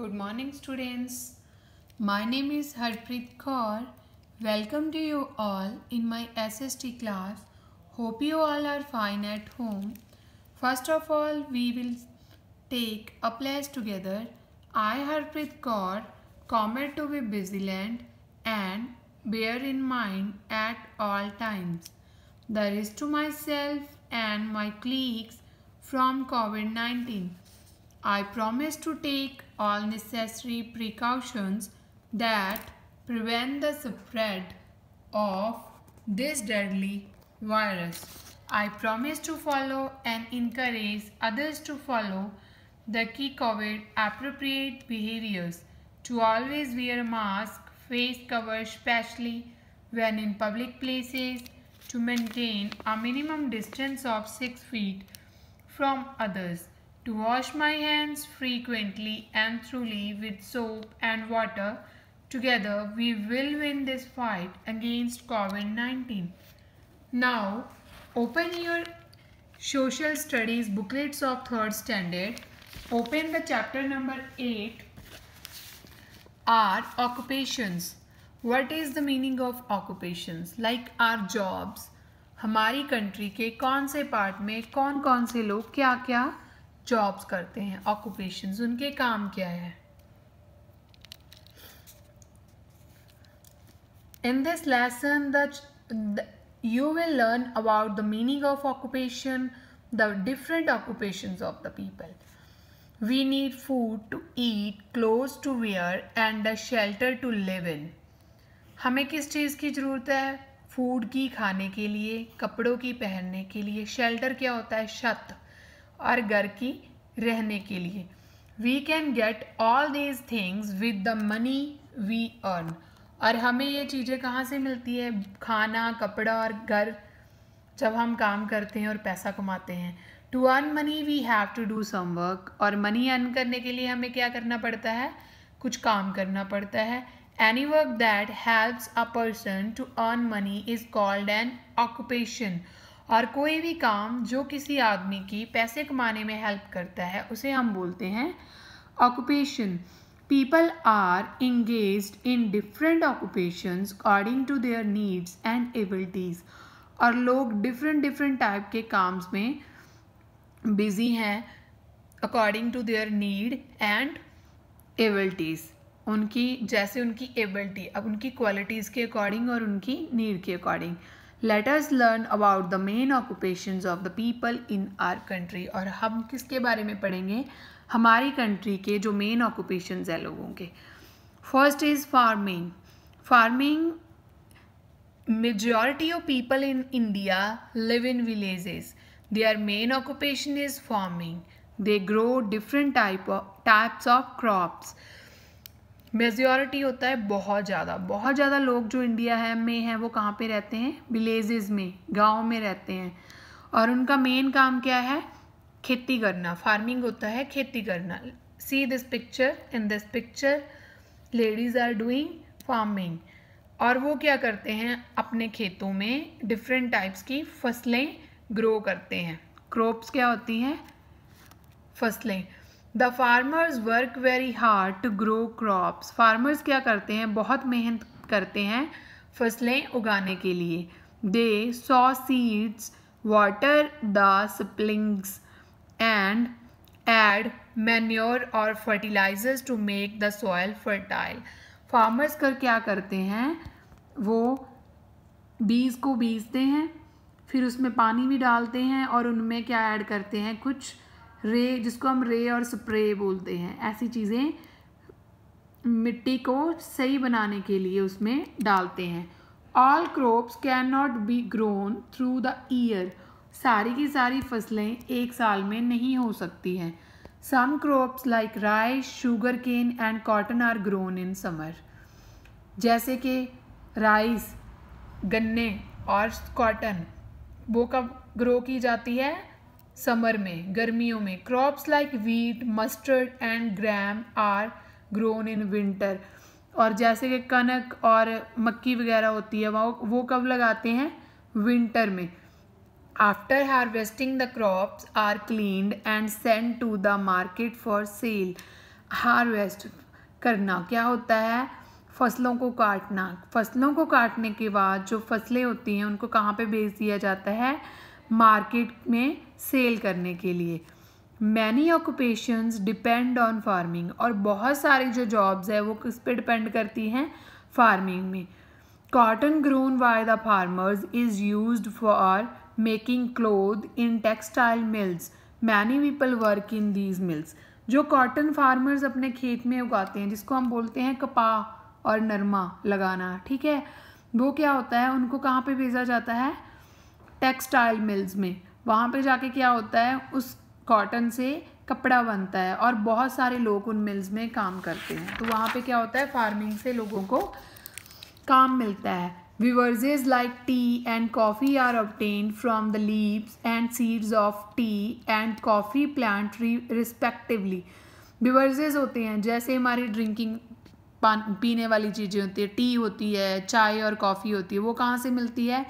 Good morning students. My name is Harpreet Kaur. Welcome to you all in my SST class. Hope you all are fine at home. First of all, we will take a pledge together. I Harpreet Kaur, commit to be vigilant and bear in mind at all times. There is to myself and my colleagues from COVID-19 I promise to take all necessary precautions that prevent the spread of this deadly virus. I promise to follow and encourage others to follow the key COVID appropriate behaviors to always wear a mask, face cover especially when in public places, to maintain a minimum distance of 6 feet from others to wash my hands frequently and thoroughly with soap and water. Together, we will win this fight against COVID-19. Now, open your social studies booklets of third standard. Open the chapter number 8, are occupations. What is the meaning of occupations? Like our jobs. हमारी country के कौन से part में कौन कौन से लोग क्या क्या जॉब्स करते हैं ऑक्यूपेशंस उनके काम क्या है in this lesson the you will learn about the meaning of occupation the different occupations of the people we need food to eat clothes to wear and the shelter to live in हमें किस चीज़ की ज़रूरत है food की खाने के लिए कपड़ों की पहनने के लिए शेल्टर क्या होता है छत और घर की रहने के लिए we can get all these things with the money we earn और हमें ये चीज़ें कहाँ से मिलती है खाना कपड़ा और घर जब हम काम करते हैं और पैसा कमाते हैं to earn money we have to do some work और मनी अर्न करने के लिए हमें क्या करना पड़ता है कुछ काम करना पड़ता है any work that helps a person to earn money is called an occupation और कोई भी काम जो किसी आदमी की पैसे कमाने में हेल्प करता है उसे हम बोलते हैं occupation people are engage in different occupation according to their needs and abilities और लोग डिफरेंट डिफरेंट टाइप के काम्स में बिजी हैं according to their need and abilities उनकी जैसे उनकी एबिलिटी अब उनकी क्वालिटीज़ के अकॉर्डिंग और उनकी नीड के according let us learn about the main occupation of the people in our country और हम किसके बारे में पढ़ेंगे हमारी कंट्री के जो मेन ऑक्यूपेशन है लोगों के first is farming farming majority of people in India live in villages our main occupation is farming they grow different type types of crops majority होता है बहुत ज़्यादा बहुत ज़्यादा लोग जो इंडिया है में हैं वो कहाँ पे रहते हैं विलेजेस में गांव में रहते हैं और उनका मेन काम क्या है खेती करना फार्मिंग होता है खेती करना see this picture in this picture ladies are doing farming और वो क्या करते हैं अपने खेतों में डिफरेंट टाइप्स की फसलें ग्रो करते हैं क्रॉप्स क्या होती हैं फसलें the farmers work very hard to grow crops farmers क्या करते हैं बहुत मेहनत करते हैं फसलें उगाने के लिए they sow seeds water the saplings and add manure और fertilisers to make the soil fertile farmers कर क्या करते हैं वो बीज को बीजते हैं फिर उसमें पानी भी डालते हैं और उनमें क्या ऐड करते हैं कुछ रे जिसको हम रे और स्प्रे बोलते हैं ऐसी चीज़ें मिट्टी को सही बनाने के लिए उसमें डालते हैं all crops can not be grown through the year सारी की सारी फसलें एक साल में नहीं हो सकती हैं some crops like rice sugar cane and cotton are grown in summer जैसे कि राइस गन्ने और कॉटन वो कब ग्रो की जाती है समर में गर्मियों में crops like wheat mustard and gram are grown in winter और जैसे कि कनक और मक्की वगैरह होती है वो वो कब लगाते हैं विंटर में after harvesting the crops are cleaned and send to the market for sale harvest करना क्या होता है फसलों को काटना फसलों को काटने के बाद जो फसलें होती हैं उनको कहाँ पे भेज दिया जाता है मार्केट में सेल करने के लिए many occupations depend on farming और बहुत सारी जो जॉब्स है वो किस पे डिपेंड करती हैं फार्मिंग में cotton grown by the farmers is use for making cloth in textile mills many people work in these mills जो कॉटन फार्मर्स अपने खेत में उगाते हैं जिसको हम बोलते हैं कपाह और नरमा लगाना ठीक है वो क्या होता है उनको कहाँ पे भेजा जाता है टेक्सटाइल मिल्स में वहाँ पे जाके क्या होता है उस कॉटन से कपड़ा बनता है और बहुत सारे लोग उन मिल्स में काम करते हैं तो वहाँ पे क्या होता है फार्मिंग से लोगों को काम मिलता है Beverages like tea and coffee are obtain from the leaves and seeds of tea and coffee plant respectively beverages होते हैं जैसे हमारी ड्रिंकिंग पीने वाली चीज़ें होती है टी होती है चाय और कॉफ़ी होती है वो कहाँ से मिलती है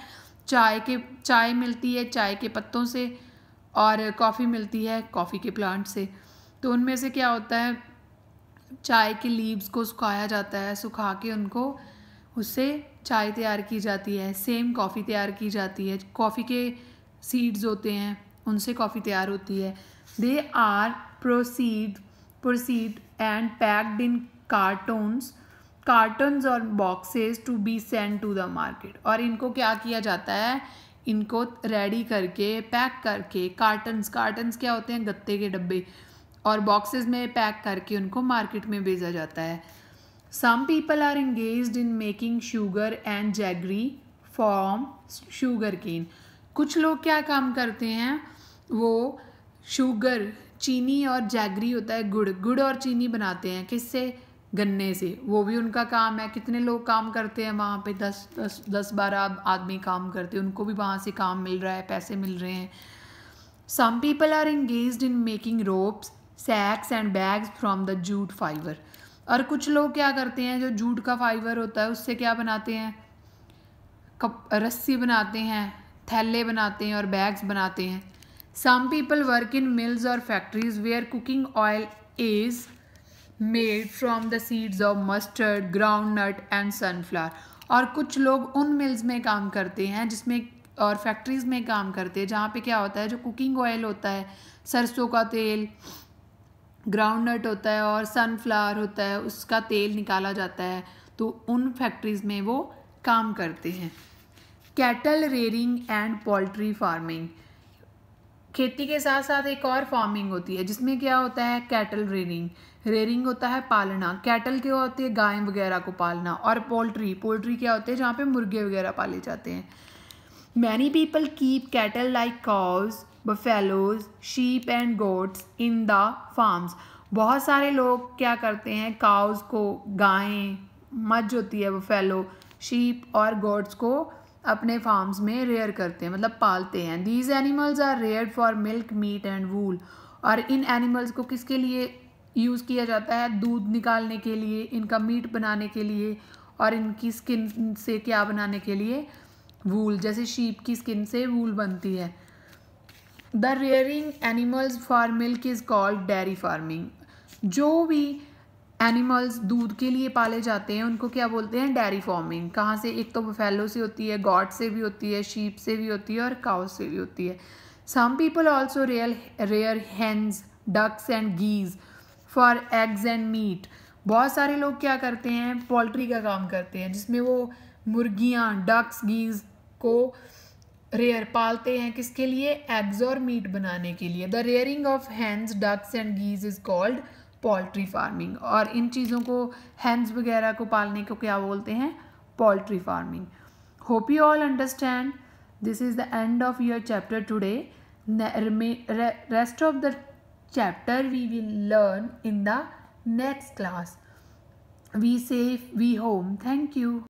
चाय के चाय मिलती है चाय के पत्तों से और कॉफ़ी मिलती है कॉफ़ी के प्लांट से तो उनमें से क्या होता है चाय के लीव्स को सुखाया जाता है सुखा के उनको उससे चाय तैयार की जाती है सेम कॉफ़ी तैयार की जाती है कॉफ़ी के सीड्स होते हैं उनसे कॉफ़ी तैयार होती है they are processed processed and packed in cartoons cartons और boxes to be send to the market और इनको क्या किया जाता है इनको रेडी करके पैक करके कार्टन्स कार्टन्स क्या होते हैं गत्ते के डब्बे और बॉक्सेस में पैक करके उनको मार्केट में भेजा जाता है some people are engage in making sugar and jaggery form sugar cane कुछ लोग क्या काम करते हैं वो शुगर चीनी और जैगरी होता है गुड़ गुड़ और चीनी बनाते हैं किससे गन्ने से वो भी उनका काम है कितने लोग काम करते हैं वहाँ पे दस दस दस बारह आदमी काम करते हैं उनको भी वहाँ से काम मिल रहा है पैसे मिल रहे हैं some people are engage in making ropes sacks and bags from the jute fibre और कुछ लोग क्या करते हैं जो जूट का फाइबर होता है उससे क्या बनाते हैं कप रस्सी बनाते हैं थैले बनाते हैं और बैग्स बनाते हैं some people work in mills और factories where cooking oil is made the seeds of mustard mustard groundnut and sunflower और कुछ लोग उन मिल्स में काम करते हैं जिसमें और फैक्ट्रीज़ में काम करते हैं जहाँ पे क्या होता है जो कुकिंग ऑयल होता है सरसों का तेल ग्राउंडनट होता है और सनफ्लावर होता है उसका तेल निकाला जाता है तो उन फैक्ट्रीज़ में वो काम करते हैं cattle rearing and poultry farming खेती के साथ साथ एक और फार्मिंग होती है जिसमें क्या होता है कैटल रेरिंग रेरिंग होता है पालना कैटल क्या होती है गाय वगैरह को पालना और पोल्ट्री पोल्ट्री क्या होते हैं जहाँ पे मुर्गे वगैरह पाले जाते हैं many people keep cattle like cows buffaloes sheep and goats in the farms बहुत सारे लोग क्या करते हैं काउज को गायें मज होती है बफेलो शीप और गोट्स को अपने फार्म्स में रेयर करते हैं मतलब पालते हैं these animals are rear for milk meat and wool और इन एनिमल्स को किसके लिए यूज़ किया जाता है दूध निकालने के लिए इनका मीट बनाने के लिए और इनकी स्किन से क्या बनाने के लिए वूल जैसे शीप की स्किन से वूल बनती है the rearing animals for milk is called dairy farming जो भी एनिमल्स दूध के लिए पाले जाते हैं उनको क्या बोलते हैं डेयरी फार्मिंग कहाँ से एक तो बफेलो से होती है गॉड से भी होती है शीप से भी होती है और काउ से भी होती है some people also rear rear hens ducks and geese for eggs and meat बहुत सारे लोग क्या करते हैं पोल्ट्री का काम करते हैं जिसमें वो मुर्गियाँ डक्स गीज को रेयर पालते हैं किसके लिए एग्स और मीट बनाने के लिए the rearing of hens ducks and geese is called poultry farming और इन चीज़ों को हैंस वगैरह को पालने को क्या बोलते हैं poultry farming hope you all understand this is the end of your chapter today rest of the chapter we will learn in the next class we safe we home thank you